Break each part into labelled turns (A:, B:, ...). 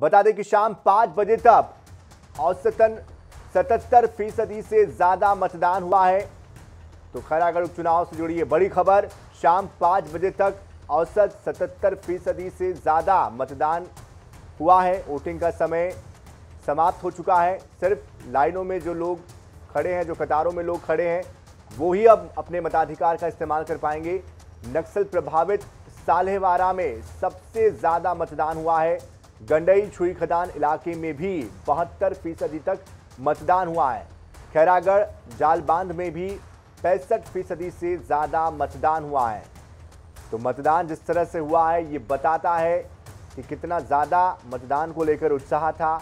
A: बता दें कि शाम पांच बजे तक औसतन सतहत्तर फीसदी से ज्यादा मतदान हुआ है तो खैरागढ़ उपचुनाव से जुड़ी ये बड़ी खबर शाम पांच बजे तक औसत सतहत्तर फीसदी से ज़्यादा मतदान हुआ है वोटिंग का समय समाप्त हो चुका है सिर्फ लाइनों में जो लोग खड़े हैं जो कतारों में लोग खड़े हैं वो ही अब अपने मताधिकार का इस्तेमाल कर पाएंगे नक्सल प्रभावित सालेवारा में सबसे ज़्यादा मतदान हुआ है गंडई छुई खदान इलाके में भी बहत्तर फीसदी तक मतदान हुआ है खैरागढ़ जालबांध में भी पैंसठ फीसदी से ज़्यादा मतदान हुआ है तो मतदान जिस तरह से हुआ है ये बताता है कि कितना ज़्यादा मतदान को लेकर उत्साह था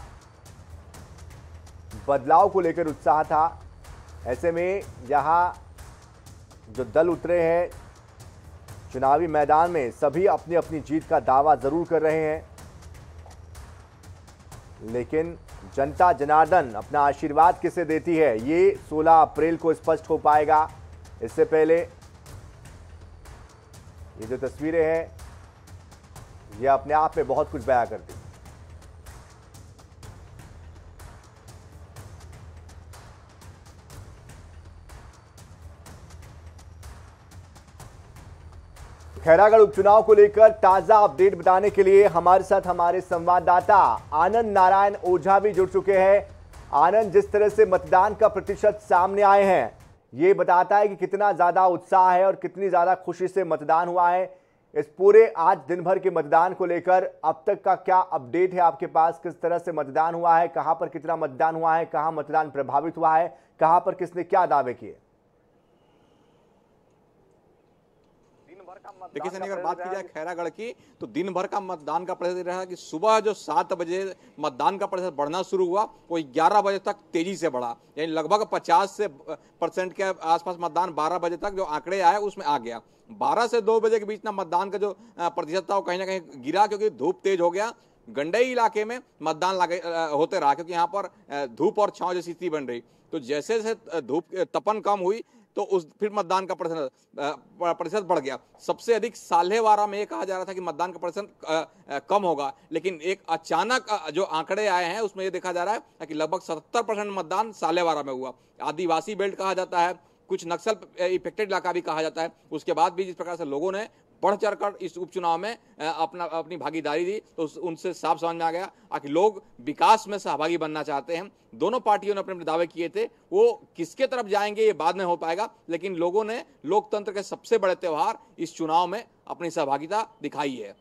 A: बदलाव को लेकर उत्साह था ऐसे में यहाँ जो दल उतरे हैं चुनावी मैदान में सभी अपनी अपनी जीत का दावा ज़रूर कर रहे हैं लेकिन जनता जनार्दन अपना आशीर्वाद किसे देती है ये 16 अप्रैल को स्पष्ट हो पाएगा इससे पहले ये जो तस्वीरें हैं ये अपने आप में बहुत कुछ बयां करती खैरागढ़ उपचुनाव को लेकर ताजा अपडेट बताने के लिए हमारे साथ हमारे संवाददाता आनंद नारायण ओझा भी जुड़ चुके हैं आनंद जिस तरह से मतदान का प्रतिशत सामने आए हैं ये बताता है कि कितना ज़्यादा उत्साह है और कितनी ज़्यादा खुशी से मतदान हुआ है इस पूरे आज दिन भर के मतदान को लेकर अब तक का क्या अपडेट है आपके पास किस तरह से मतदान हुआ है कहाँ पर कितना मतदान हुआ है कहाँ मतदान प्रभावित हुआ है कहाँ पर किसने क्या दावे किए देखिए सनी अगर बात की जाए
B: खैरागढ़ की तो दिन भर का मतदान का प्रतिशत रहा कि सुबह जो सात बजे मतदान का प्रतिशत बढ़ना शुरू हुआ वो ग्यारह बजे तक तेजी से बढ़ा यानी लगभग पचास से परसेंट के आसपास मतदान बारह बजे तक जो आंकड़े आए उसमें आ गया बारह से दो बजे के बीच ना मतदान का जो प्रतिशत था वो कहीं ना कहीं गिरा क्योंकि धूप तेज हो गया गंडई इलाके में मतदान लगे होते रहा क्योंकि यहाँ पर धूप और छांव जैसी स्थिति बन रही तो जैसे जैसे धूप तपन कम हुई तो उस फिर मतदान का प्रतिशत बढ़ गया सबसे अधिक साल्हेवारा में ये कहा जा रहा था कि मतदान का प्रतिशत कम होगा लेकिन एक अचानक जो आंकड़े आए हैं उसमें ये देखा जा रहा है कि लगभग सत्तर परसेंट मतदान साल्हेवारा में हुआ आदिवासी बेल्ट कहा जाता है कुछ नक्सल इफेक्टेड इलाका भी कहा जाता है उसके बाद भी जिस प्रकार से लोगों ने बढ़ चढ़ कर इस उपचुनाव में अपना अपनी भागीदारी दी तो उनसे साफ समझ में आ गया कि लोग विकास में सहभागी बनना चाहते हैं दोनों पार्टियों ने अपने अपने दावे किए थे वो किसके तरफ जाएंगे ये बाद में हो पाएगा लेकिन लोगों ने लोकतंत्र के सबसे बड़े त्यौहार इस चुनाव में अपनी सहभागिता दिखाई है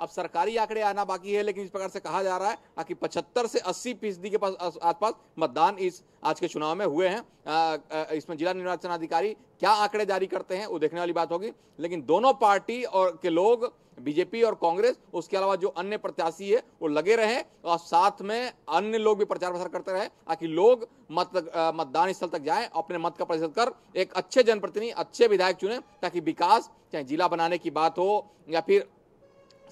B: अब सरकारी आंकड़े आना बाकी है लेकिन इस प्रकार से कहा जा रहा है कि पचहत्तर से अस्सी फीसदी के पास आसपास मतदान इस आज के चुनाव में हुए हैं इसमें जिला निर्वाचन अधिकारी क्या आंकड़े जारी करते हैं वो देखने वाली बात होगी लेकिन दोनों पार्टी और के लोग बीजेपी और कांग्रेस उसके अलावा जो अन्य प्रत्याशी है वो लगे रहे और साथ में अन्य लोग भी प्रचार प्रसार करते रहे ताकि लोग मत मतदान स्थल तक जाएं अपने मत का प्रतिशत कर एक अच्छे जनप्रतिनिधि अच्छे विधायक चुने ताकि विकास चाहे जिला बनाने की बात हो या फिर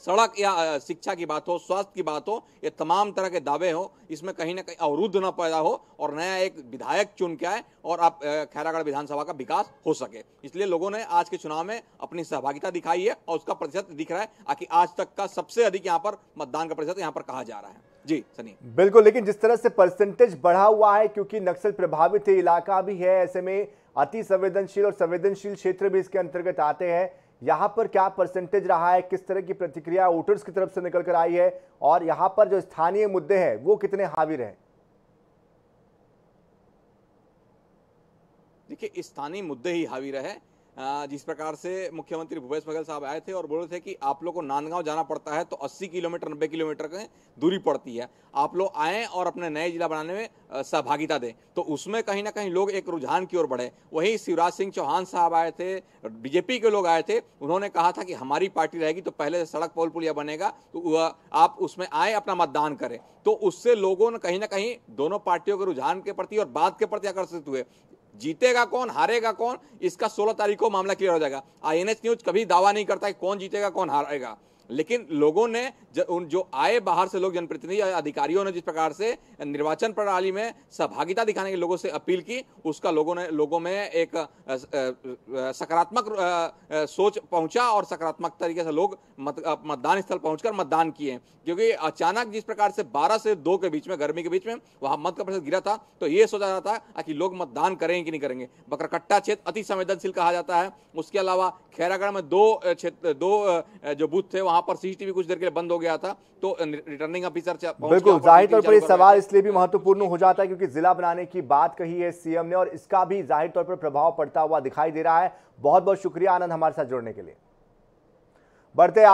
B: सड़क या शिक्षा की बात हो स्वास्थ्य की बात हो ये तमाम तरह के दावे हो इसमें कहीं ना कहीं अवरुद्ध न पैदा हो और नया एक विधायक चुन के आए और आप खैरागढ़ विधानसभा का विकास हो सके इसलिए लोगों ने आज के चुनाव में अपनी सहभागिता दिखाई है और उसका प्रतिशत दिख रहा है आखिर आज तक का सबसे अधिक यहाँ पर मतदान का प्रतिशत यहाँ पर कहा जा रहा है जी सनी
A: बिल्कुल लेकिन जिस तरह से परसेंटेज बढ़ा हुआ है क्योंकि नक्सल प्रभावित इलाका भी है ऐसे में अति संवेदनशील और संवेदनशील क्षेत्र भी इसके अंतर्गत आते हैं यहाँ पर क्या परसेंटेज रहा है किस तरह की प्रतिक्रिया वोटर्स की तरफ से निकल कर आई है और यहाँ पर जो स्थानीय मुद्दे हैं वो कितने हावी हैं
B: देखिए स्थानीय मुद्दे ही हावी रहे जिस प्रकार से मुख्यमंत्री भूपेश बघेल साहब आए थे और बोले थे कि आप लोग को नांदगांव जाना पड़ता है तो 80 किलोमीटर 90 किलोमीटर की दूरी पड़ती है आप लोग आएँ और अपने नए जिला बनाने में सहभागिता दें तो उसमें कहीं ना कहीं लोग एक रुझान की ओर बढ़े वहीं शिवराज सिंह चौहान साहब आए थे बीजेपी के लोग आए थे उन्होंने कहा था कि हमारी पार्टी रहेगी तो पहले सड़क पोल पुलिया बनेगा तो आप उसमें आए अपना मतदान करें तो उससे लोगों ने कहीं ना कहीं दोनों पार्टियों के रुझान के प्रति और बात के प्रति आकर्षित हुए जीतेगा कौन हारेगा कौन इसका सोलह तारीख को मामला क्लियर हो जाएगा आई न्यूज कभी दावा नहीं करता कि कौन जीतेगा कौन हारेगा लेकिन लोगों ने जो आए बाहर से लोग जनप्रतिनिधि अधिकारियों ने जिस प्रकार से निर्वाचन प्रणाली में सहभागिता दिखाने की लोगों से अपील की उसका लोगों ने लोगों में एक सकारात्मक सोच पहुंचा और सकारात्मक तरीके से लोग मत, मतदान स्थल पहुंचकर मतदान किए क्योंकि अचानक जिस प्रकार से 12 से 2 के बीच में गर्मी के बीच में वहां मत का प्रतिशत गिरा था तो ये सोचा जाता था कि लोग मतदान करेंगे कि नहीं करेंगे बकरकट्टा क्षेत्र अति संवेदनशील कहा जाता है उसके अलावा खैरागढ़ में दो क्षेत्र दो जो बूथ थे वहां वहां पर सीसीटीवी कुछ देर के लिए बंद हो गया था तो रिटर्निंग ऑफिसर बिल्कुल जाहिर तौर पर यह सवाल
A: इसलिए भी महत्वपूर्ण हो जाता है क्योंकि जिला बनाने की बात कही है सीएम ने और इसका भी जाहिर तौर पर प्रभाव पड़ता हुआ दिखाई दे रहा है बहुत बहुत शुक्रिया आनंद हमारे साथ जुड़ने के लिए बढ़ते